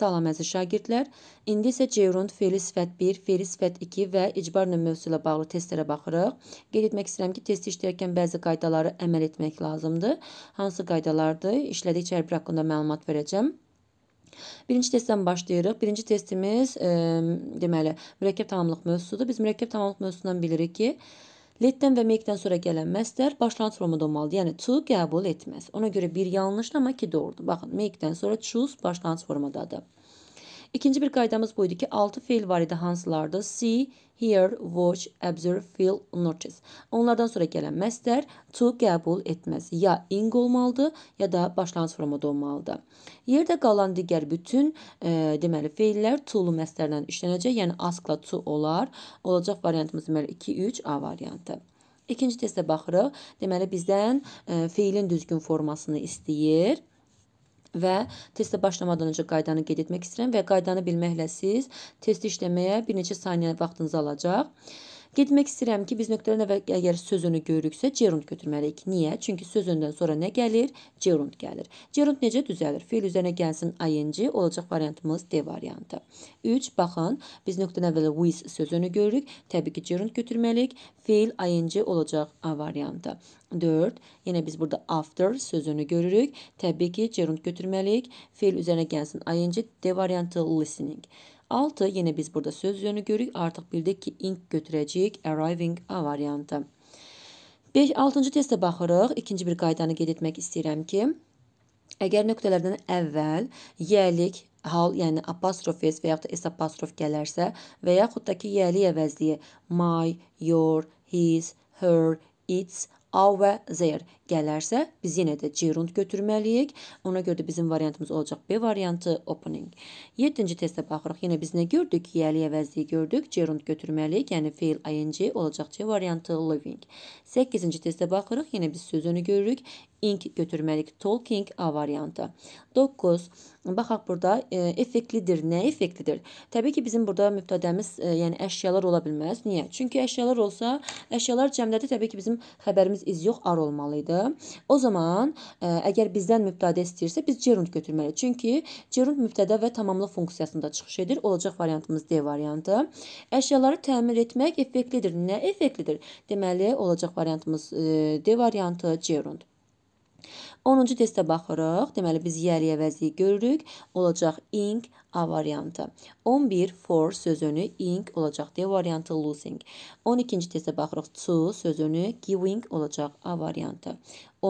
Salam əziz şagirdlər. İndi isə Cerund fe'li sifət 1, fe'li sifət 2 və icbar nümunəsi ilə bağlı testlərə baxırıq. Qeyd etmək istəyirəm ki, testi işləyərkən bəzi qaydaları əməl etmək lazımdır. Hansı qaydalardır? İşlədikcə hər bir haqqında məlumat verəcəm. Birinci testdən başlayırıq. Birinci testimiz, e, deməli, mürəkkəb tamamlıq mövzusudur. Biz mürəkkəb tamamlıq mövzusundan bilirik ki, e, Letdən və make-dən sonra gələn məzdər başlanğıc formada olmalıdır. Yəni to qəbul etməz. Ona görə bir yanlışdır, amma iki doğrudur. Baxın, make-dən sonra choose başlanğıc formadadır. İkinci bir qaydamız bu idi ki, 6 feil var idi hansılardır? See, hear, watch, observe, feel, notice. Onlardan sonra gələn məstər to qəbul etməz. Ya ing olmalıdır, ya da başlanğıc formada olmalıdır. Yerdə qalan digər bütün e, deməli feillər to-lu məstərlə işlənəcək. Yəni askla to olar. Olacaq variantımız deməli 2, 3 A variantı. İkinci testə baxırıq. Deməli bizdən e, feilin düzgün formasını istəyir və testə başlamadan öncə qaydanı qeyd etmək istəyirəm və qaydanı bilməklə siz testi işləməyə bir neçə saniyə vaxtınızı alacaq. Qeyd etmək istəyirəm ki, biz nöqtədən əvvəl əgər sözünü görürüksə, gerund götürməliyik. Niyə? Çünki sözündən sonra nə gəlir? Gerund gəlir. Gerund necə düzəlir? Fiil üzərinə gəlsin ing, olacaq variantımız D variantı. 3. Baxın, biz nöqtədən əvvəl with sözünü görürük. Təbii ki, gerund götürməliyik. Fiil ing olacaq A variantı. 4. Yenə biz burada after sözünü görürük. Təbii ki, gerund götürməliyik. Fiil üzərinə gəlsin ing, D variantı listening. 6 yenə biz burada söz yönü görürük. Artıq bildik ki, ing götürəcəyik arriving A variantı. 5 6-cı testə baxırıq. İkinci bir qaydanı qeyd etmək istəyirəm ki, əgər nöqtələrdən əvvəl yəlik hal, yəni apostrofes və yaxud da es apostrof gələrsə və yaxud da ki, yəlik əvəzliyi my, your, his, her, its A və Z gələrsə, biz yenə də gerund götürməliyik. Ona görə də bizim variantımız olacaq B variantı opening. 7-ci testə baxırıq. Yenə biz nə gördük? Yəli əvəzliyi gördük. Gerund götürməliyik. Yəni fiil ing olacaq C variantı living. 8-ci testə baxırıq. Yenə biz sözünü görürük ing götürməliyik. Talking A variantı. 9. Baxaq burada e, effektlidir. Nə effektlidir? Təbii ki, bizim burada mübtədəmiz, e, yəni əşyalar ola bilməz. Niyə? Çünki əşyalar olsa, əşyalar cəmdədir. Təbii ki, bizim xəbərimiz iz yox, ar olmalı idi. O zaman e, əgər bizdən mübtədə istəyirsə, biz gerund götürməliyik. Çünki gerund mübtədə və tamamla funksiyasında çıxış edir. Olacaq variantımız D variantı. Əşyaları təmir etmək effektlidir. Nə effektlidir? Deməli, olacaq variantımız e, D variantı gerund. 10-cu testə baxırıq. Deməli, biz yəli əvəzi görürük. Olacaq ing A variantı. 11 for sözünü ing olacaq D variantı losing. 12-ci testə baxırıq. To sözünü giving olacaq A variantı.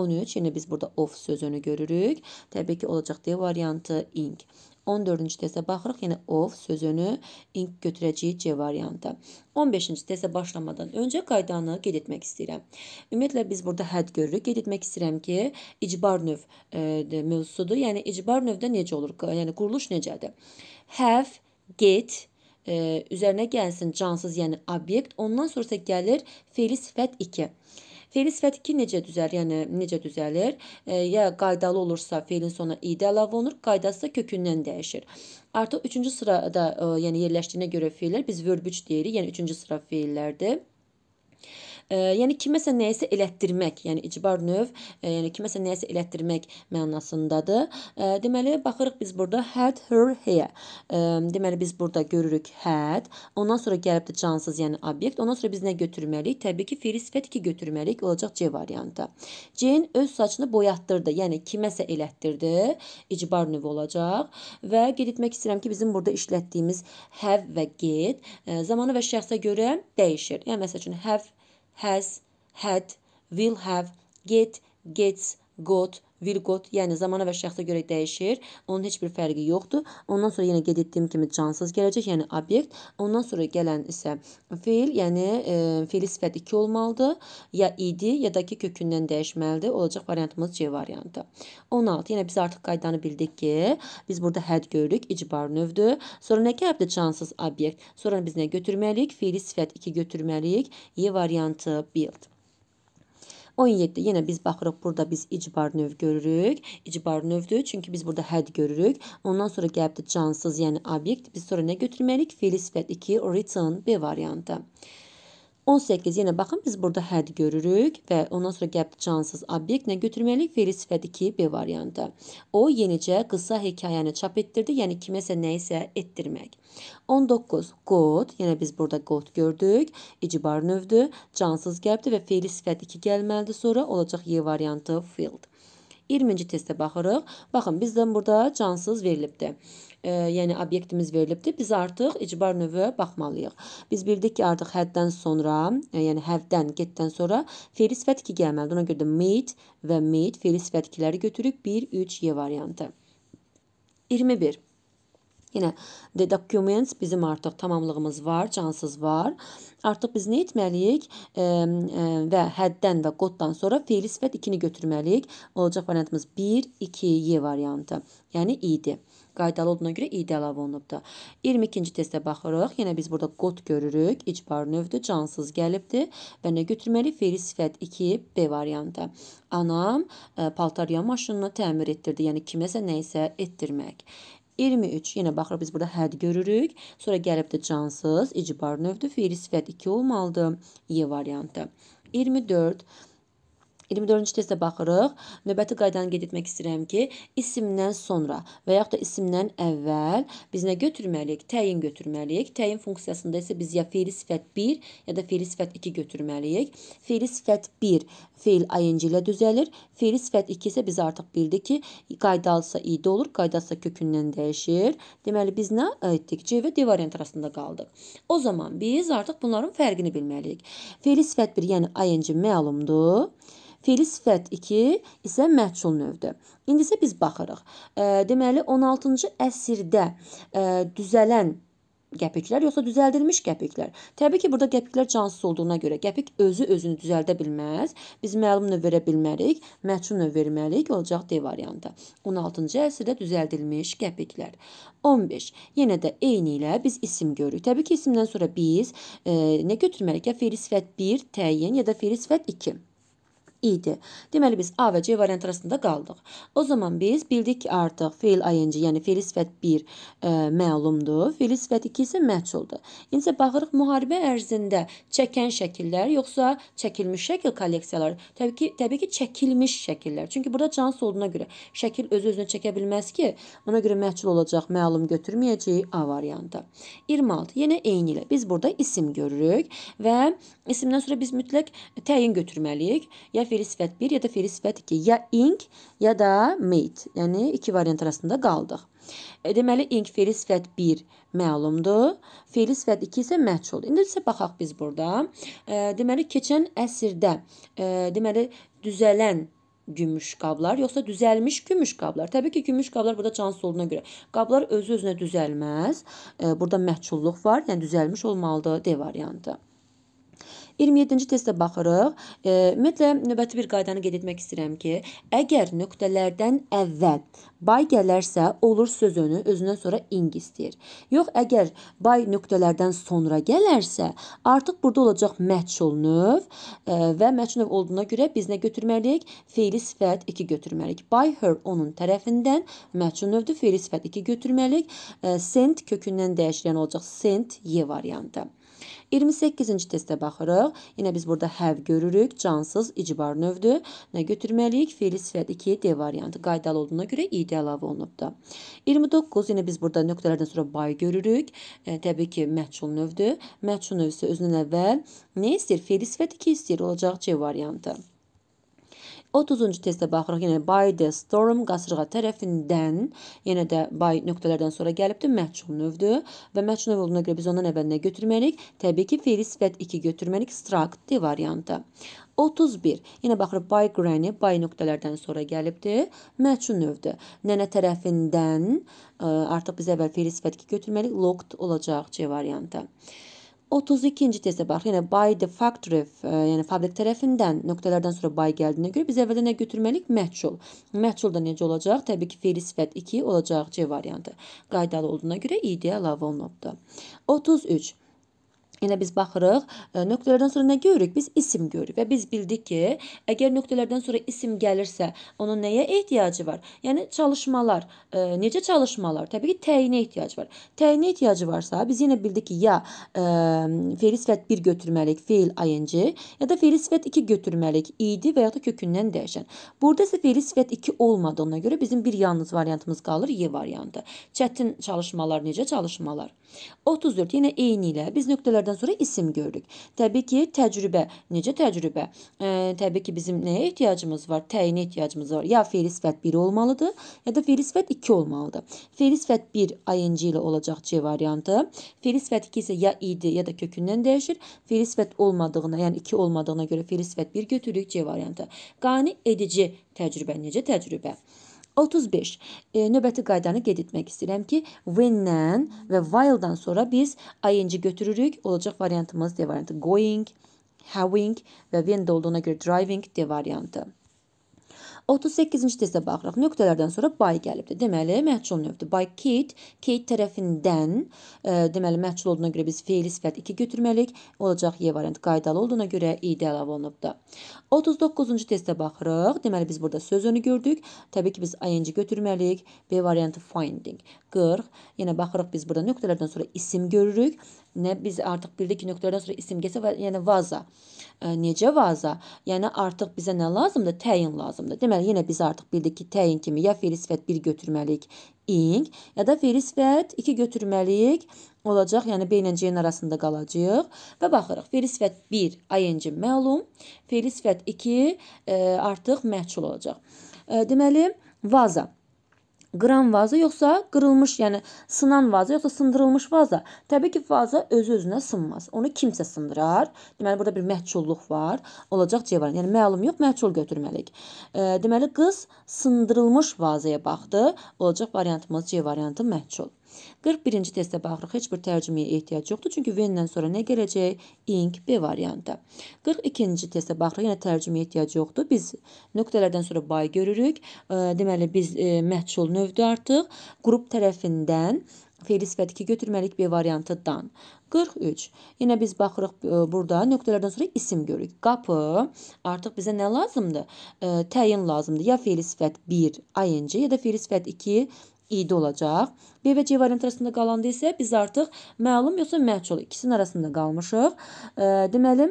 13, yəni biz burada of sözünü görürük. Təbii ki, olacaq D variantı ing. 14-cü testə baxırıq, yəni of sözünü ink götürəcəyik C variantı. 15-ci testə başlamadan öncə qaydanı qeyd etmək istəyirəm. Ümumiyyətlə biz burada hədd görürük. Qeyd etmək istəyirəm ki, icbar növ e, mövzusudur. Yəni icbar növdə necə olur? Yəni quruluş necədir? Have, get, ə, e, üzərinə gəlsin cansız, yəni obyekt, ondan sonra isə gəlir feili sifət 2. Fe'li sifəti necə düzəlir? Yəni necə düzəlir? E, ya qaydalı olursa fe'lin sona id əlavə olunur, qaydası da kökündən dəyişir. Artıq 3-cü sırada, e, yəni yerləşdiyinə görə fe'llər biz verb 3 deyirik, yəni 3-cü sıra fe'llərdir. E, yəni kiməsə nəyəsə elətdirmək, yəni icbar növ, e, yəni kiməsə nəyəsə elətdirmək mənasındadır. E, deməli baxırıq biz burada had her here. E, deməli biz burada görürük had, ondan sonra gəlibdi cansız, yəni obyekt. Ondan sonra biz nə götürməliyik? Təbii ki, fiil sifət 2 götürməliyik. Olacaq C variantı. Jane öz saçını boyatdırdı, yəni kiməsə elətdirdi. İcbar növ olacaq və qeyd etmək istəyirəm ki, bizim burada işlətdiyimiz have və get e, zamanı və şəxsə görə dəyişir. Yəni məsəl üçün have has, had, will have, get, gets, got, virqot, yəni zamana və şəxsə görə dəyişir. Onun heç bir fərqi yoxdur. Ondan sonra yenə qeyd etdiyim kimi cansız gələcək, yəni obyekt. Ondan sonra gələn isə fiil, yəni e, fiili sifət 2 olmalıdır. Ya idi, ya da ki kökündən dəyişməlidir. Olacaq variantımız C variantı. 16. Yenə yəni biz artıq qaydanı bildik ki, biz burada həd görürük, icbar növdür. Sonra nə gəlibdir cansız obyekt? Sonra biz nə götürməliyik? Fiili sifət 2 götürməliyik. Y variantı build. 17 yenə biz baxırıq burada biz icbar növ görürük. İcbar növdür çünki biz burada həd görürük. Ondan sonra gəlibdir cansız yəni obyekt. Biz sonra nə götürməliyik? Fiili sifət 2 written B variantı. 18 yenə baxın biz burada həd görürük və ondan sonra qəbd cansız obyektlə götürməliyik fe'li sifəti ki B variantı. O yenicə qısa hekayəni çap etdirdi, yəni kiməsə nəyisə etdirmək. 19 qod, yenə biz burada qod gördük. İcbar növdür, cansız qəbdir və fe'li sifət 2 gəlməlidir. Sonra olacaq Y variantı field. 20-ci testə baxırıq. Baxın, bizdən burada cansız verilibdir. E, yəni obyektimiz verilibdir. Biz artıq icbar növü baxmalıyıq. Biz bildik ki, artıq həddən sonra, e, yəni həvdən, getdən sonra fe'li sifət 2 gəlməlidir. Ona görə də made və made fe'li sifət 2-ləri götürüb 1, 3, y variantı. 21. Yenə the documents bizim artıq tamamlığımız var, cansız var. Artıq biz nə etməliyik? E, e, və həddən və qoddan sonra feil sifət 2-ni götürməliyik. Olacaq variantımız 1, 2, y variantı. Yəni idi. Qaydalı olduğuna görə idi əlavə olunubdu. 22-ci testə baxırıq. Yenə biz burada qod görürük. İcbar növdür, cansız gəlibdir və nə götürməli? Feil sifət 2, B variantı. Anam e, paltarya maşınını təmir etdirdi. Yəni kiməsə nə isə etdirmək. 23. Yenə baxırıq biz burada həd görürük. Sonra gəlib də cansız, icbar növdür. Fiili sifət 2 olmalıdır. E variantı. 24. 24-cü testə baxırıq. Növbəti qaydanı qeyd etmək istəyirəm ki, isimdən sonra və yaxud da isimdən əvvəl biz nə götürməliyik? Təyin götürməliyik. Təyin funksiyasında isə biz ya feili sifət 1 ya da feili sifət 2 götürməliyik. Feili sifət 1 feil ing ilə düzəlir. Feili sifət 2 isə biz artıq bildik ki, qaydalsa id olur, qaydalsa kökündən dəyişir. Deməli biz nə etdik? C və D variant arasında qaldıq. O zaman biz artıq bunların fərqini bilməliyik. Feili sifət 1, yəni ing məlumdur. Fe'li sifət 2 isə məhsul növdür. İndi isə biz baxırıq. Deməli 16-cı əsrdə düzələn qəpiklər yoxsa düzəldilmiş qəpiklər. Təbii ki, burada qəpiklər cansız olduğuna görə qəpik özü özünü düzəldə bilməz. Biz məlum növ verə bilmərik, məçhul növ verməliyik olacaq D variantı. 16-cı əsrdə düzəldilmiş qəpiklər. 15. Yenə də eyni ilə biz isim görürük. Təbii ki, isimdən sonra biz e, nə götürməliyik? Ya fiil sifət 1 təyin ya da fiil sifət 2 idi. Deməli biz A və C variantı arasında qaldıq. O zaman biz bildik ki, artıq feil ing, yəni feil sifət 1 ə, e, məlumdur, feil sifət 2 isə məhsuldur. İndi baxırıq müharibə ərzində çəkən şəkillər yoxsa çəkilmiş şəkil kolleksiyaları? Təbii ki, təbii ki, çəkilmiş şəkillər. Çünki burada cans olduğuna görə şəkil özü-özünə çəkə bilməz ki, ona görə məhsul olacaq, məlum götürməyəcək A variantı. 26 yenə eyni ilə biz burada isim görürük və isimdən sonra biz mütləq təyin götürməliyik. Ya feli sifət 1 ya da feli sifət 2. Ya ink, ya da made. Yəni iki variant arasında qaldıq. E, deməli ink feli sifət 1 məlumdur. Feli sifət 2 isə məçhul. İndi isə baxaq biz burada. E, deməli keçən əsrdə e, deməli düzələn gümüş qablar, yoxsa düzəlmiş gümüş qablar. Təbii ki, gümüş qablar burada cansız olduğuna görə qablar özü-özünə düzəlməz. E, burada məhçulluq var, yəni düzəlmiş olmalıdır D variantı. 27-ci testə baxırıq. E, ümumiyyətlə növbəti bir qaydanı qeyd etmək istəyirəm ki, əgər nöqtələrdən əvvəl by gələrsə, olur söz önü özündən sonra ing istəyir. Yox, əgər by nöqtələrdən sonra gələrsə, artıq burada olacaq məçul növ e, və məçul növ olduğuna görə biz nə götürməliyik? Feili sifət 2 götürməliyik. By her onun tərəfindən məçul növdür, feili sifət 2 götürməliyik. E, sent kökündən dəyişilən olacaq sent y variantı. 28-ci testə baxırıq. Yenə biz burada have görürük. Cansız icbar növdür. Nə götürməliyik? Fiili sifət 2 D variantı qaydalı olduğuna görə i-də əlavə olunubdur. 29 yenə biz burada nöqtələrdən sonra by görürük. E, təbii ki, məhçul növdür. Məhçul növ isə özündən əvvəl nə istəyir? Fiili sifət 2 istəyir. Olacaq C variantı. 30-cu testə baxırıq. Yenə by the storm qasırğa tərəfindən, yenə də by nöqtələrdən sonra gəlibdir, məhcul növdür və məhcul növ olduğuna görə biz ondan əvvəl nə götürməliyik? Təbii ki, fe'li sifət 2 götürməliyik, struct D variantı. 31. Yenə baxırıq by granny, by nöqtələrdən sonra gəlibdir. Məhcul növdür. Nənə tərəfindən ə, e, artıq biz əvvəl fe'li sifət 2 götürməliyik, locked olacaq C variantı. 32-ci testə bax. Yəni by the factory, e, yəni fabrik tərəfindən nöqtələrdən sonra by gəldiyinə görə biz əvvəldə nə götürməliyik? Məhsul. Məhsul da necə olacaq? Təbii ki, fe'li sifət 2 olacaq C variantı. Qaydalı olduğuna görə id əlavə olunubdu. 33 Yenə biz baxırıq, e, nöqtələrdən sonra nə görürük? Biz isim görürük və biz bildik ki, əgər nöqtələrdən sonra isim gəlirsə, onun nəyə ehtiyacı var? Yəni çalışmalar, e, necə çalışmalar? Təbii ki, təyinə ehtiyac var. Təyinə ehtiyacı varsa, biz yenə bildik ki, ya e, fe'il sifət 1 götürməliyik, fe'il ing, ya da fe'il sifət 2 götürməliyik, idi və ya da kökündən dəyişən. Burada isə fe'il sifət 2 olmadığına görə bizim bir yalnız variantımız qalır, y variantı. Çətin çalışmalar necə çalışmalar? 34 yenə eyni ilə biz nöqtələrdən aydan sonra isim görürük. Təbii ki, təcrübə. Necə təcrübə? E, təbii ki, bizim nəyə ehtiyacımız var? Təyinə ehtiyacımız var. Ya fe'il sifət 1 olmalıdır, ya da fe'il sifət 2 olmalıdır. Fe'il sifət 1 ing ilə olacaq C variantı. Fe'il sifət 2 isə ya idi, ya da kökündən dəyişir. Fe'il sifət olmadığına, yəni 2 olmadığına görə fe'il sifət 1 götürürük C variantı. Qani edici təcrübə necə təcrübə? 35. E, növbəti qaydanı qeyd etmək istəyirəm ki, when-dən və while-dan sonra biz ing götürürük. Olacaq variantımız D variantı going, having və when-də olduğuna görə driving D variantı. 38-ci testə baxırıq. Nöqtələrdən sonra by gəlibdir. Deməli, məhcul növdür. By Kate, Kate tərəfindən, ə, e, deməli, məhcul olduğuna görə biz feili sifət 2 götürməliyik. Olacaq Y variant qaydalı olduğuna görə i də əlavə olunubdur. 39-cu testə baxırıq. Deməli, biz burada söz önü gördük. Təbii ki, biz ing götürməliyik. B variantı finding. 40. Yenə baxırıq biz burada nöqtələrdən sonra isim görürük nə biz artıq bildik ki, nöqtədən sonra isimgəsə və yəni vaza. E, necə vaza? Yəni artıq bizə nə lazımdır? Təyin lazımdır. Deməli yenə biz artıq bildik ki, təyin kimi ya fe'li sifət 1 götürməliyik ing, ya da fe'li sifət 2 götürməliyik olacaq, yəni B ilə C-nin arasında qalacağıq və baxırıq. Fe'li sifət 1 ing məlum, fe'li sifət 2 ə, e, artıq məhcul olacaq. Ə, e, deməli vaza qıran vaza yoxsa qırılmış, yəni sınan vaza yoxsa sındırılmış vaza? Təbii ki, vaza özü-özünə sınmaz. Onu kimsə sındırar. Deməli burada bir məhculluq var. Olacaq C variantı. Yəni məlum yox, məhcul götürməliyik. E, deməli qız sındırılmış vazaya baxdı. Olacaq variantımız C variantı məhcul. 41-ci testə baxırıq. Heç bir tərcüməyə ehtiyac yoxdur. Çünki when-dən sonra nə gələcək? Ing B variantı. 42-ci testə baxırıq. Yenə tərcüməyə ehtiyac yoxdur. Biz nöqtələrdən sonra by görürük. Deməli biz məhsul növdür artıq. Qrup tərəfindən Fe'li sifət 2 götürməlik B variantı dan. 43. Yenə biz baxırıq burada nöqtələrdən sonra isim görürük. Qapı artıq bizə nə lazımdır? Təyin lazımdır. Ya fe'li sifət 1 ing ya da fe'li sifət 2 İD olacaq. B və C variantı arasında qalanda isə biz artıq məlum yoxsa məçul ikisinin arasında qalmışıq. E, deməli,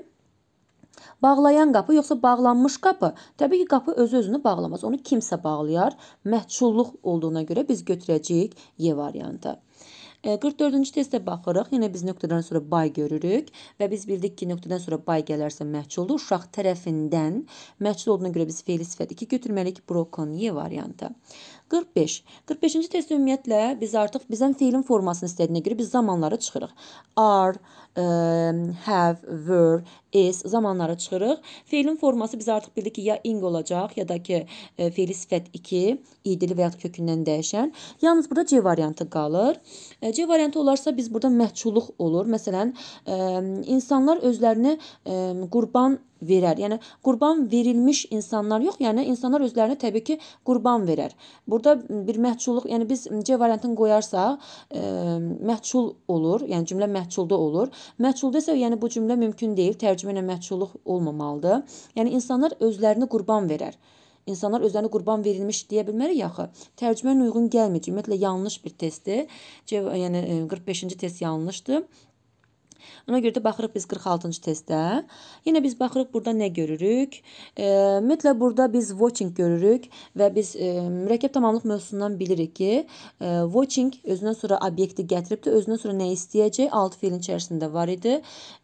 Bağlayan qapı yoxsa bağlanmış qapı? Təbii ki, qapı özü-özünü bağlamaz. Onu kimsə bağlayar. Məhçulluq olduğuna görə biz götürəcəyik Y variantı. 44-cü testə baxırıq. Yenə biz nöqtədən sonra bay görürük və biz bildik ki, nöqtədən sonra bay gələrsə məchuldur. Uşaq tərəfindən məchul olduğuna görə biz fe'li sifət 2 götürməliyik. Broken Y variantı. 45. 45-ci test ümumiyyətlə biz artıq bizdən fe'lin formasını istədiyinə görə biz zamanlara çıxırıq. Are, Um, have, were, is zamanlara çıxırıq. Feilin forması biz artıq bildik ki, ya ing olacaq, ya da ki, e, feili sifət 2, idili və ya kökündən dəyişən. Yalnız burada C variantı qalır. E, C variantı olarsa biz burada məhçuluq olur. Məsələn, e, insanlar özlərini e, qurban verər. Yəni qurban verilmiş insanlar yox, yəni insanlar özlərini təbii ki, qurban verər. Burada bir məhçulluq, yəni biz C variantını qoyarsaq, ə, e, məhçul olur, yəni cümlə məhçulda olur. Məhçulda isə yəni bu cümlə mümkün deyil, tərcümə ilə məhçulluq olmamalıdır. Yəni insanlar özlərini qurban verər. İnsanlar özlərini qurban verilmiş deyə bilmərik axı. Tərcümə uyğun gəlmir. Ümumiyyətlə yanlış bir testdir. C, yəni 45-ci e, test yanlışdır. Ona görə də baxırıq biz 46-cı testdə. Yenə biz baxırıq burada nə görürük? E, mütləq burada biz watching görürük və biz e, mürəkkəb tamamlıq mövzusundan bilirik ki, e, watching özündən sonra obyekti gətiribdi. Özündən sonra nə istəyəcək? 6 fiilin içərisində var idi.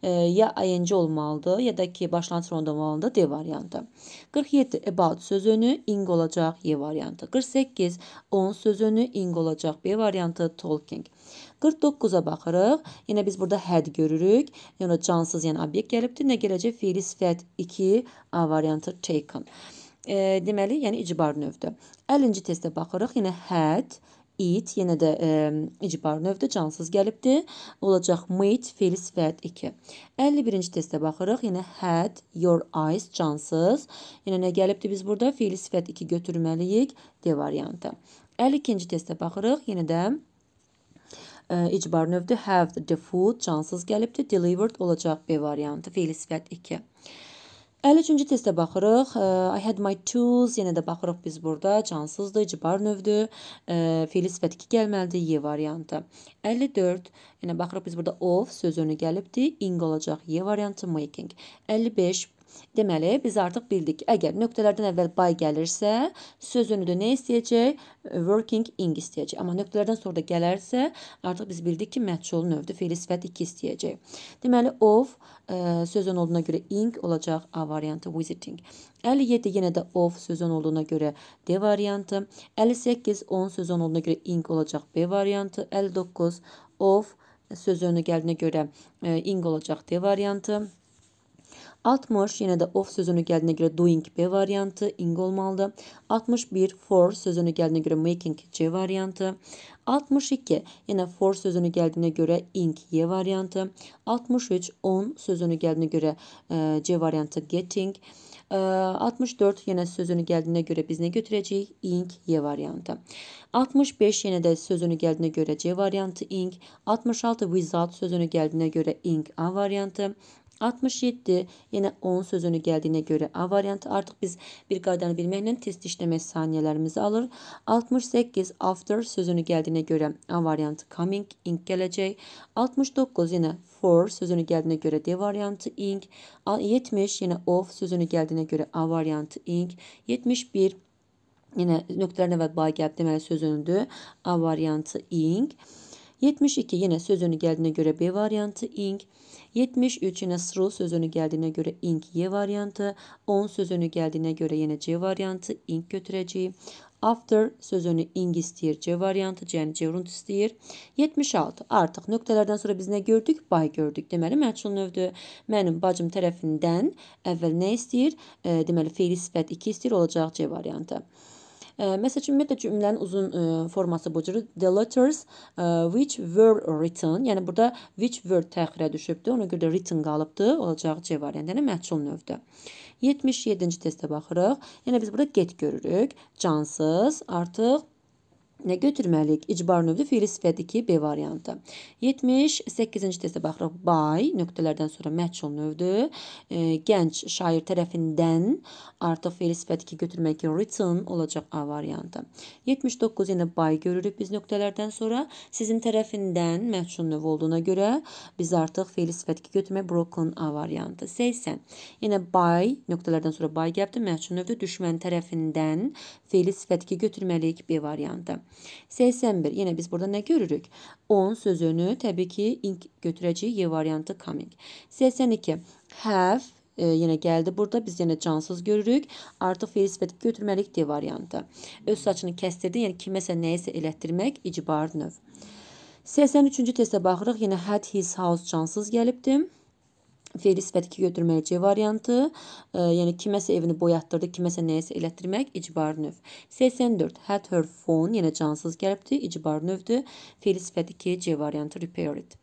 E, ya ing olmalıdır, ya da ki, başlanğıc sonda olmalıdır D variantı. 47 about sözünü ing olacaq Y variantı. 48 on sözünü ing olacaq B variantı talking. 49-a baxırıq. Yenə biz burada həd görürük. Yəni cansız, yəni obyekt gəlibdir. Nə gələcək? Fiili sifət 2 A variantı taken. E, deməli, yəni icbar növdür. 50-ci testə baxırıq. Yenə həd it, yenə də e, icbar növdür, cansız gəlibdir. Olacaq meet, fiil sifət 2. 51-ci testə baxırıq. Yenə had, your eyes, cansız. Yenə nə gəlibdir biz burada? Fiil sifət 2 götürməliyik, D variantı. 52-ci testə baxırıq. Yenə də icbar növdür. Have the food cansız gəlibdir. Delivered olacaq B variantı. Fiil sifət 2. 53-cü testə baxırıq. I had my tools. Yenə də baxırıq biz burada. Cansızdır, icbar növdür. Fiili sifət 2 gəlməlidir. Y variantı. 54. Yenə baxırıq biz burada of söz önü gəlibdir. Ing olacaq. Y variantı making. 55. Deməli, biz artıq bildik ki, əgər nöqtələrdən əvvəl by gəlirsə, söz önündə nə istəyəcək? Working ing istəyəcək. Amma nöqtələrdən sonra da gələrsə, artıq biz bildik ki, məhçul növdə fiili sifət 2 istəyəcək. Deməli, of ə, e, söz ön olduğuna görə ing olacaq A variantı visiting. 57 yenə də of söz ön olduğuna görə D variantı. 58 10 söz ön olduğuna görə ing olacaq B variantı. 59 of söz önü gəldiyinə görə ə, e, ing olacaq D variantı. 60 yine de of sözünü geldiğine göre doing B varyantı ing olmalı. 61 for sözünü geldiğine göre making C varyantı. 62 yine for sözünü geldiğine göre ing Y varyantı. 63 on sözünü geldiğine göre e, C varyantı getting. 64 e, yine sözünü geldiğine göre biz nə götürəcəyik? Ing Y variantı. 65 yine de sözünü geldiğine göre C variantı ing. 66 without sözünü geldiğine göre ing A variantı. 67 yine 10 sözünü geldiğine göre A variantı artık biz bir qaydanı bilməklə test işleme saniyələrimizi alır. 68 after sözünü geldiğine göre A variantı coming, ing gələcək. 69 yine for sözünü geldiğine göre D variantı ing. 70 yine of sözünü geldiğine göre A variantı ing. 71 yenə nöqtələrin əvvəl bay gəlib deməli sözündür. A variantı ing. 72 yine sözünü geldiğine göre B variantı ing. 73-ünə sru sözünü gəldiyinə görə ink Y variantı, on sözünü gəldiyinə görə yenə C variantı ink götürəcəyik. After sözünü ing istəyir C variantı, yəni gerund istəyir. 76. Artıq nöqtələrdən sonra biz nə gördük? By gördük. Deməli, məçul növdür. Mənim bacım tərəfindən əvvəl nə istəyir? E, deməli, feili sifət 2 istəyir, olacaq C variantı. Məsəl üçün ümumiyyətlə cümlənin uzun ə, e, forması bu cür the letters ə, e, which were written, yəni burada which were təxirə düşübdü, ona görə də written qalıbdı, olacağı C variantı, yəni məhsul növdür. 77-ci testə baxırıq. Yəni biz burada get görürük. Cansız artıq Nə götürməliyik? İcbar növlü fiili sifət 2B variantı. 78-ci testə baxırıq. By nöqtələrdən sonra məchul növdür. E, gənc şair tərəfindən artıq fiili sifət 2 götürmək üçün written olacaq A variantı. 79 yenə by görürük biz nöqtələrdən sonra. Sizin tərəfindən məchul növ olduğuna görə biz artıq fiili sifət 2 götürmək broken A variantı. 80. Yenə by nöqtələrdən sonra by gəldi. Məchul növdür. Düşmən tərəfindən fiili sifət 2 götürməliyik B variantı. 81. Yenə biz burada nə görürük? 10 sözünü təbii ki, ink götürəcəyik. Y variantı coming. 82. Have e, yenə gəldi burada. Biz yenə cansız görürük. Artıq fiil sifəti götürməliyik D variantı. Öz saçını kəstirdi, yəni kiməsə nəyisə elətdirmək icbar növ. 83-cü testə baxırıq. Yenə had his house cansız gəlibdi. Fe'li sifəti ki götürməli C variantı, e, yəni kiməsə evini boyatdırdı, kiməsə nəyəsə elətdirmək icbar növ. 84. Had her phone, yəni cansız gəlibdi, icbar növdür. Fe'li sifəti ki C variantı repair it.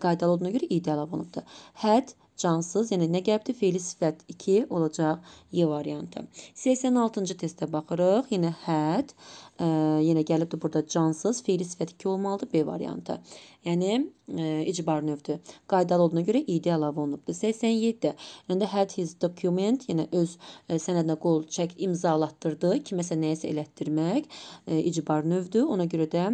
Qaydalı olduğuna görə idi əlavə olunubdur. Had cansız, yəni nə gəlibdi? Fe'li sifət 2 olacaq Y variantı. 86-cı testə baxırıq. Yenə yəni had, e, yenə yəni gəlibdi burada cansız, fe'li sifət 2 olmalıdır B variantı. Yəni e, icbar növdür. Qaydalı olduğuna görə ID əlavə olunubdur. 87. Yəni had his document, yəni öz e, sənədinə qol çək imzalatdırdı. Kiməsə nəyisə elətdirmək e, icbar növdür. Ona görə də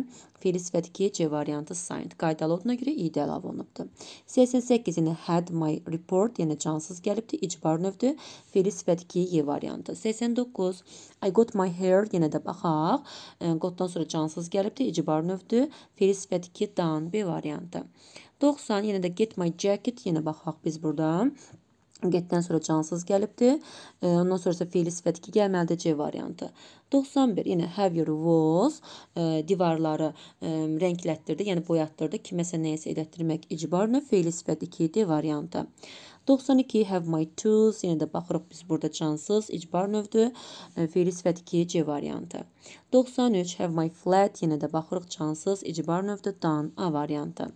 fiili sifət 2 C variantı signed. Qaydalı olduğuna görə ID əlavə olunubdur. 88. Yəni had my report, yəni cansız gəlibdir. İcbar növdür. Fiili sifət 2 Y variantı. 89. I got my hair, yenə yəni də baxaq. E, qotdan sonra cansız gəlibdir. İcbar növdür. Fiili sifət 2 done. B variantı. 90 yenə də get my jacket yenə baxaq biz burada. Getdən sonra cansız gəlibdir. Ondan sonra isə fiili sifət 2 gəlməlidir C variantı. 91 yenə have your walls e, divarları e, rənglətdirdi, yəni boyatdırdı. Kiməsə nəyisə elətdirmək icbarına fiili sifət 2 D variantı. 92 have my tools, yəni də baxırıq biz burada cansız icbar növdür. E, Fiili sifət 2 C variantı. 93 have my flat, yenə də baxırıq cansız icbar növdür. Dan A variantı.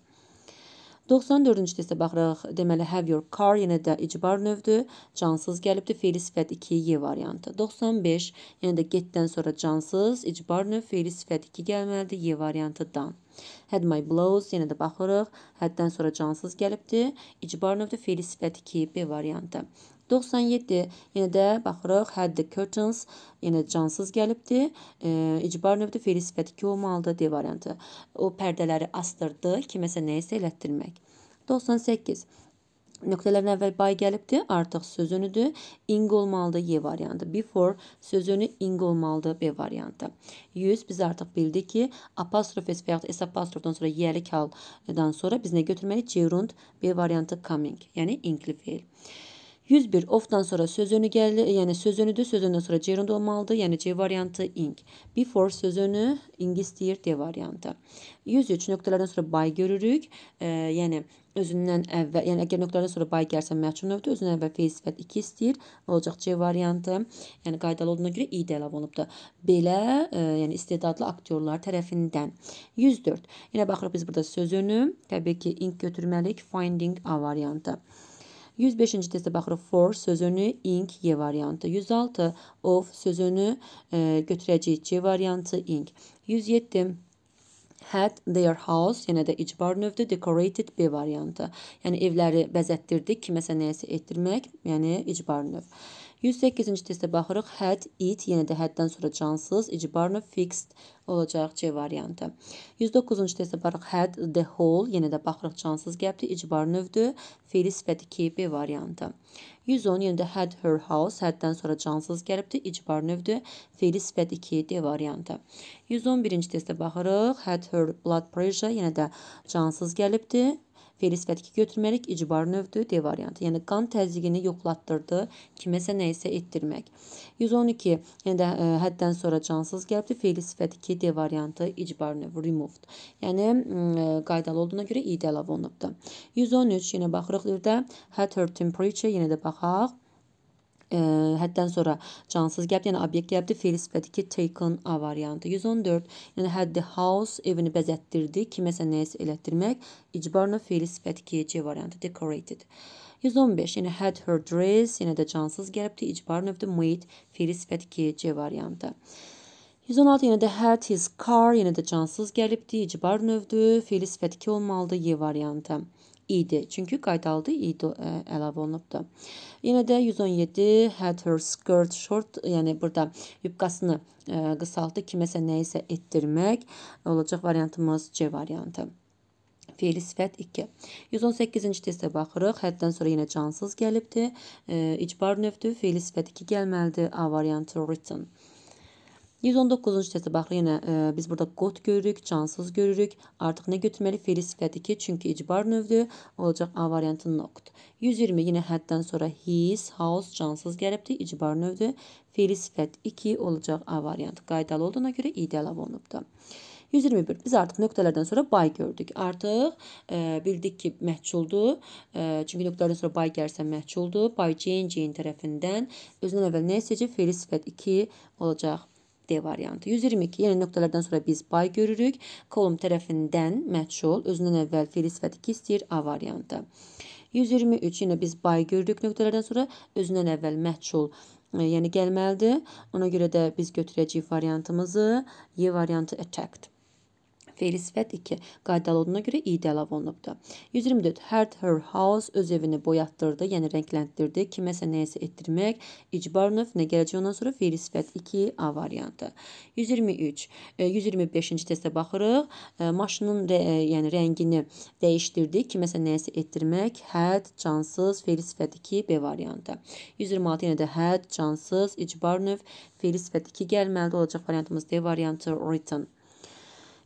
94-cü testə baxırıq. Deməli have your car yenə də icbar növdür. Cansız gəlibdir. Feili sifət 2 y variantı. 95 yenə də getdən sonra cansız icbar növ feili sifət 2 gəlməlidir. Y variantı dan. Had my blows yenə də baxırıq. Haddən sonra cansız gəlibdir. İcbar növdür. Feili sifət 2 B variantı. 97. Yenə də baxırıq, həddi curtains, yenə cansız gəlibdi. E, icbar növdə fiili sifəti 2 olmalıdır D variantı. O pərdələri astırdı, kiməsə nəyisə elətdirmək. 98. Nöqtələrin əvvəl by gəlibdi, artıq söz önüdür. Ing olmalıdır Y variantı. Before söz önü ing olmalıdır B variantı. 100 biz artıq bildik ki, apostrofes və yaxud esapostrofdan sonra yəlik haldan sonra biz nə götürməliyik? Gerund B variantı coming, yəni ingli fiil. 101 ofdan sonra söz önü gəldi, e, yəni söz önüdür, söz önündən sonra gerund olmalıdır. Yəni C variantı ing. Before söz önü ing istəyir D variantı. 103 nöqtələrdən sonra by görürük. E, yəni özündən əvvəl, yəni əgər nöqtələrdən sonra by gəlsə məhcub növdə özündən əvvəl fe'il sifət 2 istəyir. Olacaq C variantı. Yəni qaydalı olduğuna görə i də əlavə olunubdur. Belə, e, yəni istedadlı aktyorlar tərəfindən. 104. Yenə baxırıq biz burada söz önü, təbii ki, ing götürməliyik. Finding A variantı. 105-ci testə baxırıq for sözünü ink y variantı. 106 of sözünü e, götürəcəyik c variantı ink. 107 had their house yenə də icbar növdür decorated B variantı. Yəni evləri bəzətdirdik, kiməsə nəyəsə etdirmək, yəni icbar növ. 108-ci testə baxırıq. Had, it, yenə də həddən sonra cansız, icbarlı, fixed olacaq C variantı. 109-cu testə baxırıq. Had, the whole, yenə də baxırıq cansız qəbdi, icbarlıdır, fiili sifəti 2B variantı. 110 yenə də had her house, həddən sonra cansız gəlibdi, icbarlıdır, fiili sifəti 2D variantı. 111-ci testə baxırıq. Had her blood pressure, yenə də cansız gəlibdi, Feris vədki götürməlik icbar növdür, D variantı. Yəni qan təzyiqini yoxlatdırdı, kiməsə nə isə etdirmək. 112, yəni də ə, e, həddən sonra cansız gəlibdi. Feris vədki D variantı icbar növü removed. Yəni ə, mm, e, qaydalı olduğuna görə i də əlavə olunubdu. 113 yenə baxırıq yerdə. Had her temperature yenə də baxaq ə, həddən sonra cansız gəlb, yəni obyekt gəlbdir. Fe'l sifəti taken A variantı. 114, yəni həddi house evini bəzətdirdi, kiməsə nəyisə elətdirmək, icbarla fe'l sifəti C variantı decorated. 115, yəni had her dress, yenə də cansız gəlbdir, icbar növdə made fe'l sifəti C variantı. 116 yenə də had his car, yenə də cansız gəlibdir, icbar növdür, fe'l sifəti olmalıdır Y variantı idi. Çünki qaydalıdı idi e, əlavə olunubdu. Yenə də 117 had her skirt short, yəni burada yubkasını ə, e, qısaltdı, kiməsə nəyisə etdirmək olacaq variantımız C variantı. Feili sifət 2. 118-ci testə baxırıq. Həddən sonra yenə cansız gəlibdi. E, icbar növdür. Feili sifət 2 gəlməlidir. A variantı written. 119-cu testə baxırıq, yenə ə, e, biz burada qot görürük, cansız görürük. Artıq nə götürməli? Fe'li sifəti 2, çünki icbar növdür. Olacaq A variantı not. 120 yenə həddən sonra his, house cansız gəlibdir, icbar növdür. Fe'li sifət 2 olacaq A variantı. Qaydalı olduğuna görə i-də əlavə olunubdur. 121. Biz artıq nöqtələrdən sonra bay gördük. Artıq e, bildik ki, məhculdur. E, çünki nöqtələrdən sonra bay gəlsə məhculdur. Bay Jane Jane tərəfindən özündən əvvəl nə istəyəcək? Fe'li sifət 2 olacaq D variantı. 122. Yəni nöqtələrdən sonra biz bay görürük. Kolum tərəfindən məçul, özündən əvvəl fil sifəti 2 istəyir A variantı. 123 yenə biz bay gördük nöqtələrdən sonra özündən əvvəl məçul e, yəni gəlməlidir. Ona görə də biz götürəcəyik variantımızı. Y variantı attacked. Ferisvət 2 qaydalı olduğuna görə idə əlavə olunubdur. 124. Hard her house öz evini boyatdırdı, yəni rəngləndirdi. Kiməsə nəyəsə etdirmək. İcbarnov nə gələcək ondan sonra Ferisvət 2 A variantı. 123. 125-ci e, testə baxırıq. E, maşının e, yəni rəngini dəyişdirdi. Kiməsə nəyəsə etdirmək. Had, cansız, Ferisvət 2 B variantı. 126 yenə də had, cansız, İcbarnov, Ferisvət 2 gəlməlidir. Olacaq variantımız D variantı written.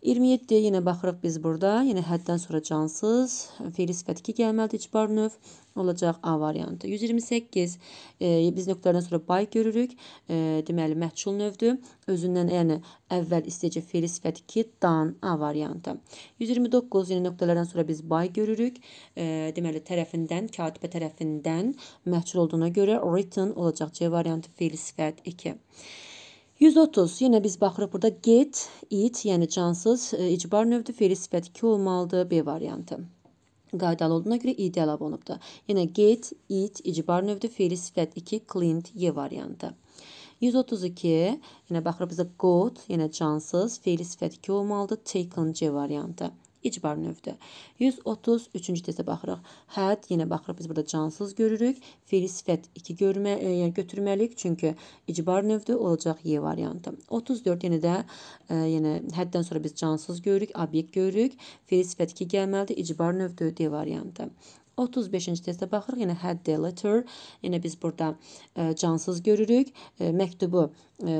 27-yə yenə baxırıq biz burada. Yenə həddən sonra cansız, fe'li sifət 2 gəlməlidir icbar növ olacaq A variantı. 128 e, biz nöqtələrdən sonra bay görürük. E, deməli məhçul növdür. Özündən yəni əvvəl istəyəcək fe'li sifət 2 dan A variantı. 129 yenə nöqtələrdən sonra biz bay görürük. E, deməli tərəfindən, katibə tərəfindən məhçul olduğuna görə written olacaq C variantı fe'li sifət 2. 130. Yenə biz baxırıq burada get, it, yəni cansız e, icbar növdür. Fe'li sifət 2 olmalıdır. B variantı qaydalı olduğuna görə id əlavə olunubdur. Yenə get, it, icbar növdür. Fe'li sifət 2, clint, y variantı. 132, yenə baxırıq bizə got, yenə cansız, fe'li sifət 2 olmalıdır. Taken, c variantı icbar növdə. 133-cü testə baxırıq. Həd yenə baxırıq biz burada cansız görürük. Fiili sifət 2 görmə, e, yəni götürməliyik çünki icbar növdə olacaq Y variantı. 34 yenə də e, yenə yəni həddən sonra biz cansız görürük, obyekt görürük. Fiili sifət 2 gəlməlidir, icbar növdə D variantı. 35-ci testə baxırıq. Yenə had the letter. Yenə biz burada ə, e, cansız görürük. Ə, e, məktubu ə, e,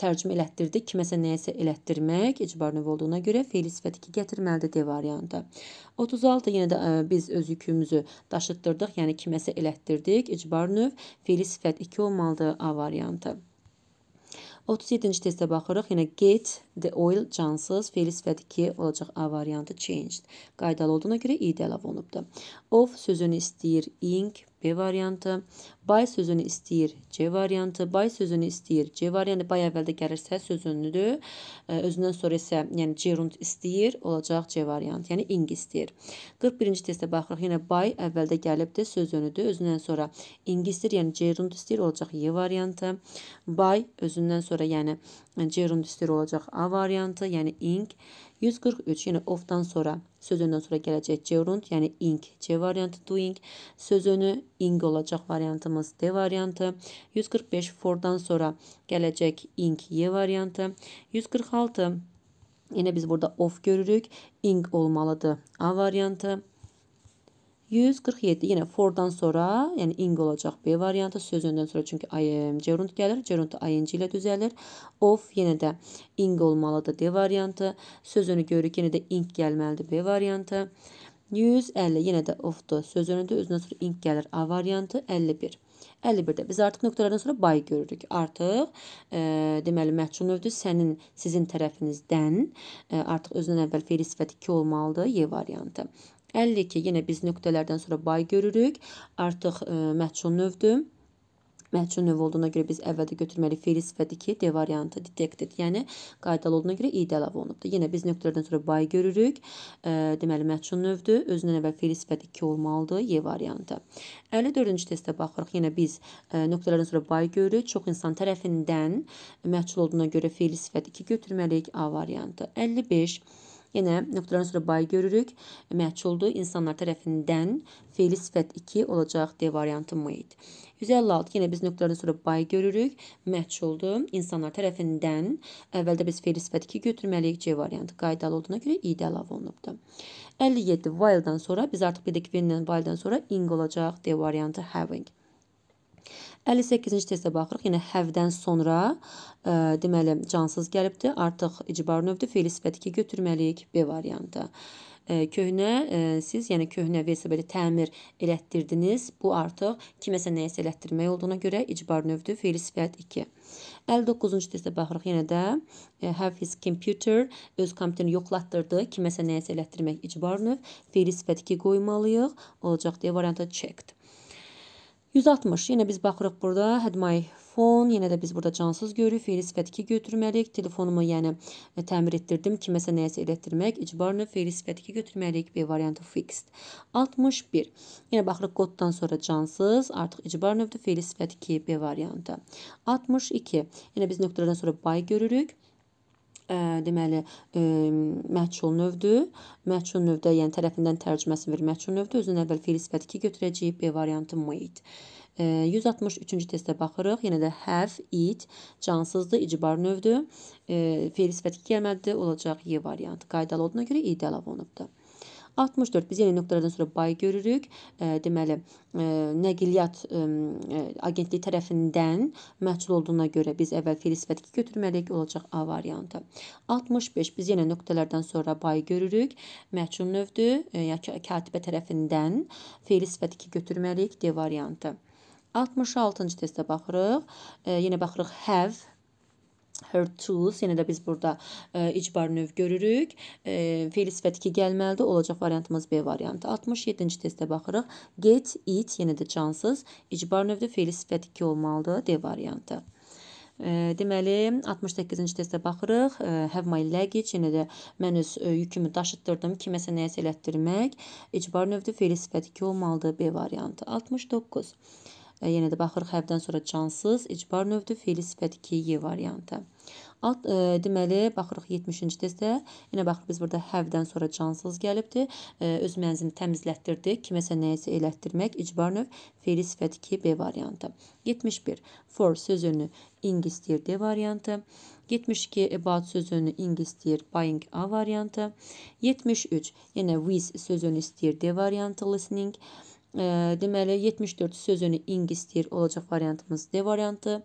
tərcümə elətdirdi. Kiməsə nəyəsə elətdirmək icbar növ olduğuna görə feil sifəti ki gətirməlidir D variantı. 36 yenə də ə, biz öz yükümüzü daşıtdırdıq. Yəni kiməsə elətdirdik. İcbar növ feil sifət 2 olmalıdır A variantı. 37-ci testə baxırıq. Yenə get the oil cansız, fe'li sifət 2 olacaq A variantı changed. Qaydalı olduğuna görə i də əlavə olunubdur. Of sözünü istəyir ink B e variantı. Bay sözünü istəyir C variantı. Bay sözünü istəyir C variantı. Yəni bay əvvəldə gəlirsə sözünlüdür. E, özündən sonra isə yəni gerund istəyir olacaq C variantı. Yəni ing istəyir. 41-ci testə baxırıq. Yenə bay əvvəldə gəlibdi, sözünlüdür. Özündən sonra ing istəyir, yəni gerund istəyir olacaq Y variantı. Bay özündən sonra yəni gerund istəyir olacaq A variantı, yəni ing. 143 yenə yəni ofdan sonra sözündən sonra gələcək gerund, yəni ing C variantı doing sözünü ing olacaq variantımız D variantı. 145 fordan sonra gələcək ing Y variantı. 146 yenə biz burada of görürük. Ing olmalıdır A variantı. 147. Yenə fordan sonra, yəni ing olacaq B variantı söz öndən sonra çünki gerund gəlir. Gerund ing ilə düzəlir. Of yenə də ing olmalıdır D variantı. Söz önü görürük, yenə də ing gəlməlidir B variantı. 150 yenə də ofdur. Söz önündə özündən sonra ing gəlir A variantı 51. 51-də biz artıq nöqtələrdən sonra bay görürük. Artıq e, deməli məhcul növdür sənin, sizin tərəfinizdən e, artıq özündən əvvəl feil sifəti 2 olmalıdır, Y variantı. 52 yenə biz nöqtələrdən sonra bay görürük. Artıq ə, e, məhcun növdür. Məhcun növ olduğuna görə biz əvvəldə götürməli feil sifəti ki, D variantı detected, yəni qaydalı olduğuna görə i-də əlavə olunubdur. Yenə biz nöqtələrdən sonra by görürük. E, deməli məhcun növdür. Özündən əvvəl feil sifəti 2 olmalıdır, y variantı. 54-cü testə baxırıq. Yenə biz e, nöqtələrdən sonra by görürük. Çox insan tərəfindən məhcul olduğuna görə feil sifəti 2 götürməliyik, a variantı. 55 Yenə nöqtədən sonra bay görürük. Məçuldur. İnsanlar tərəfindən feili sifət 2 olacaq D variantı made. 156 yenə biz nöqtədən sonra bay görürük. Məçuldur. İnsanlar tərəfindən əvvəldə biz feili sifət 2 götürməliyik. C variantı qaydalı olduğuna görə i də əlavə olunubdur. 57 while-dan sonra biz artıq bildik when-dən while-dan sonra ing olacaq D variantı having. 58-ci testə baxırıq. Yenə həvdən sonra ə, e, deməli cansız gəlibdir. Artıq icbar növdür. Feili sifəti 2 götürməliyik B variantı. Ə, e, köhnə ə, e, siz, yəni köhnə versiyada təmir elətdirdiniz. Bu artıq kiməsə nəyisə elətdirmək olduğuna görə icbar növdür. Feili sifət 2. 59-cu testə baxırıq. Yenə də ə, have his computer öz kompüterini yoxlatdırdı. Kiməsə nəyisə elətdirmək icbar növ. Feili sifət 2 qoymalıyıq. Olacaq deyə variantı checked. 160. Yenə biz baxırıq burada. Had my phone. Yenə də biz burada cansız görürük. Feili sifət 2 götürməliyik. Telefonumu yəni e, təmir etdirdim. Kiməsə nəyəsə elətdirmək. İcbarını feili sifət 2 götürməliyik. B variantı fixed. 61. Yenə baxırıq qoddan sonra cansız. Artıq icbar növdür. Feili sifət 2 B variantı. 62. Yenə biz nöqtələrdən sonra by görürük deməli məchul növdür. Məchul növdə, yəni tərəfindən tərcüməsini verir. Məchul növdə özünün əvvəl fiil sifəti 2 götürəcəyik. B variantı made. 163-cü testə baxırıq. Yenə də have, eat cansızdır, icbar növdür. Fiil sifəti 2 gəlməlidir, olacaq Y variantı. Qaydalı olduğuna görə i də əlavə olunubdur. 64 biz yenə nöqtələrdən sonra bay görürük. Deməli, nəqliyyat agentliyi tərəfindən məhsul olduğuna görə biz əvvəl fil sifəti 2 götürməliyik, olacaq A variantı. 65 biz yenə nöqtələrdən sonra bay görürük. Məhsul növdür, ya katibə tərəfindən fil sifəti 2 götürməliyik, D variantı. 66-cı testə baxırıq. E, yenə baxırıq have her tools yenə də biz burada ə, e, icbar növ görürük. E, Fe'li sifət 2 gəlməlidir. Olacaq variantımız B variantı. 67-ci testə baxırıq. Get, it yenə də cansız. İcbar növdə fe'li sifət 2 olmalıdır. D variantı. E, deməli, 68-ci testə baxırıq. E, Have my luggage, yenə də mən öz yükümü daşıtdırdım, kiməsə nəyəsə elətdirmək. İcbar növdə fe'li sifət 2 olmalıdır, B variantı. 69 yenə də baxırıq həbdən sonra cansız, icbar növdür, feili sifət 2Y variantı. Alt, e, deməli, baxırıq 70-ci testdə, yenə baxırıq biz burada həvdən sonra cansız gəlibdir. E, öz mənzini təmizlətdirdik. Kiməsə nəyəsə elətdirmək, icbar növ, feili sifət 2B variantı. 71. For sözünü ing istəyir D variantı. 72 e, about sözünü ing istəyir buying A variantı. 73 yenə with sözünü istəyir D variantı listening deməli 74 sözünü ing istəyir olacaq variantımız D variantı.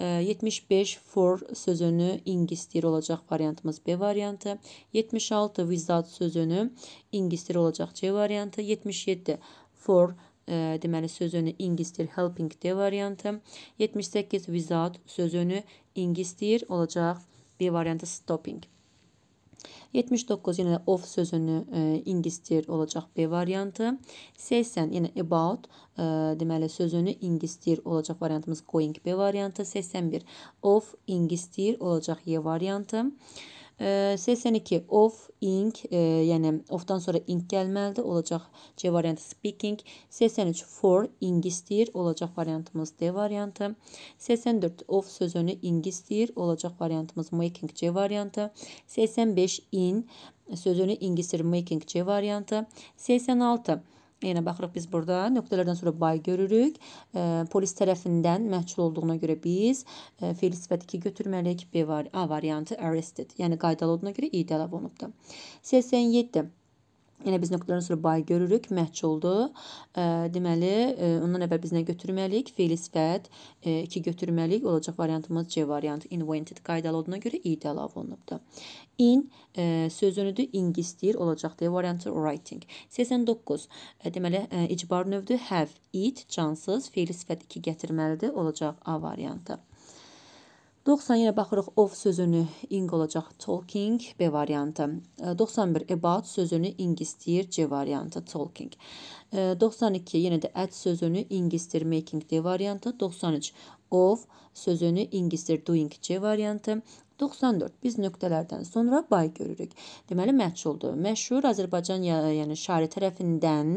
75 for sözünü ing istəyir olacaq variantımız B variantı. 76 without sözünü ing istəyir olacaq C variantı. 77 for e, deməli sözünü ing istəyir helping D variantı. 78 without sözünü ing istəyir olacaq B variantı stopping. 79 yenə də of sözünü e, ingistir olacaq B variantı. 80 yenə about e, deməli sözünü ingistir olacaq variantımız going B variantı. 81 of ingistir olacaq Y variantı. E, 82 of, ing, e, yəni ofdan sonra ing gəlməlidir, olacaq C variantı speaking. 83 for, ing istəyir, olacaq variantımız D variantı. 84 of sözünü ing istəyir, olacaq variantımız making C variantı. 85 in sözünü ing istəyir, making C variantı. 86 Yenə baxırıq biz burada. Nöqtələrdən sonra by görürük. E, polis tərəfindən məhçul olduğuna görə biz e, fiil sifət 2 götürməliyik. B var A variantı arrested. Yəni qaydalı olduğuna görə i tələb olunubdur. 87 Yenə biz nöqtədən sonra bay görürük, məhç oldu. Deməli, ondan əvvəl biz nə götürməliyik? Fiili sifət 2 götürməliyik. Olacaq variantımız C variantı. Invented qaydalı olduğuna görə i də əlavə olunubdu. In söz önüdür, ing istəyir. Olacaq D variantı writing. 89. Deməli, icbar növdür. Have, it, cansız. Fiili sifət 2 gətirməlidir. Olacaq A variantı. 90 yenə baxırıq of sözünü ing olacaq talking B variantı. 91 e, about sözünü ing istəyir C variantı talking. 92 e, yenə də at sözünü ing istəyir making D variantı. 93 of sözünü ing istəyir doing C variantı. 94. Biz nöqtələrdən sonra bay görürük. Deməli məşhurdur. Məşhur Azərbaycan yəni şairi tərəfindən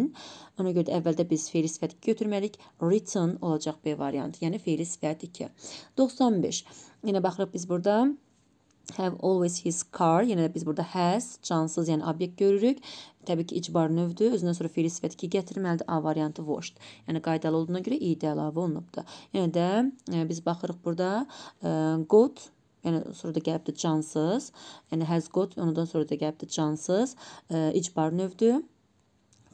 ona görə də əvvəldə biz feil sifəti götürməliyik. Written olacaq B variantı, yəni feil sifət 2. 95. Yenə baxırıq biz burada have always his car, yenə də biz burada has, cansız, yəni obyekt görürük. Təbii ki, icbar növdür. Özündən sonra fiil sifəti ki, gətirməlidir A variantı washed. Yəni qaydalı olduğuna görə i də əlavə olunubdur. Yenə də e, biz baxırıq burada e, got Yəni sonra da gəlibdir cansız. Yəni has got, ondan sonra da gəlibdir cansız. E, icbar növdür.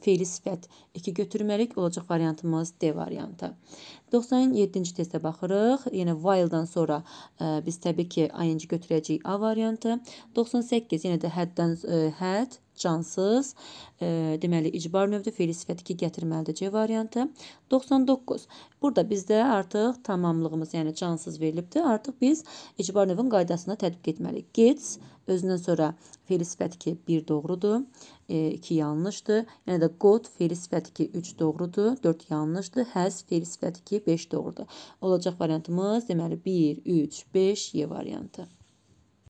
Feili sifət 2 götürməliyik. Olacaq variantımız D variantı. 97-ci testə baxırıq. Yenə while-dan sonra ə, biz təbii ki, ing götürəcəyik A variantı. 98 yenə də had-dan had cansız, e, deməli icbar növdür, feil sifəti ki gətirməlidir C variantı. 99. Burada bizdə artıq tamamlığımız, yəni cansız verilibdir. Artıq biz icbar növün qaydasını tətbiq etməliyik. Gets özündən sonra feil sifəti ki 1 doğrudur, 2 yanlışdır. Yəni də got feil sifəti ki 3 doğrudur, 4 yanlışdır. Həz feil sifəti ki 5 doğrudur. Olacaq variantımız deməli 1, 3, 5 Y variantı.